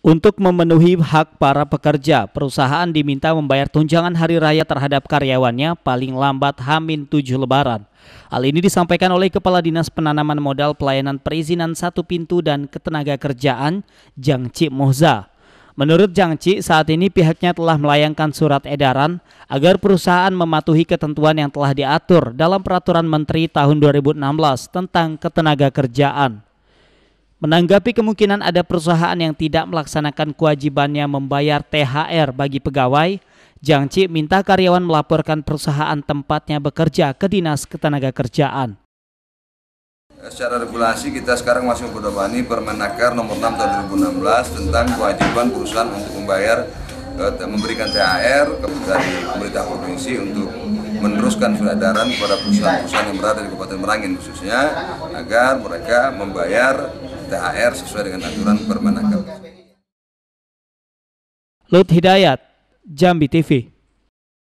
Untuk memenuhi hak para pekerja, perusahaan diminta membayar tunjangan hari raya terhadap karyawannya paling lambat Hamin tujuh Lebaran. Hal ini disampaikan oleh Kepala Dinas Penanaman Modal Pelayanan Perizinan Satu Pintu dan Ketenaga Kerjaan, Jangci Mohza. Menurut Jangci, saat ini pihaknya telah melayangkan surat edaran agar perusahaan mematuhi ketentuan yang telah diatur dalam Peraturan Menteri tahun 2016 tentang Ketenaga Kerjaan. Menanggapi kemungkinan ada perusahaan yang tidak melaksanakan kewajibannya membayar THR bagi pegawai, Jang minta karyawan melaporkan perusahaan tempatnya bekerja ke Dinas ketenaga kerjaan. Secara regulasi kita sekarang masih mempedomani Permenaker nomor 6 tahun 2016 tentang kewajiban perusahaan untuk membayar eh, memberikan THR dari pemerintah provinsi untuk meneruskan surat edaran kepada perusahaan-perusahaan yang berada di Kabupaten Merangin khususnya agar mereka membayar THR sesuai dengan aturan Permenaker. Lut Hidayat, Jambi TV.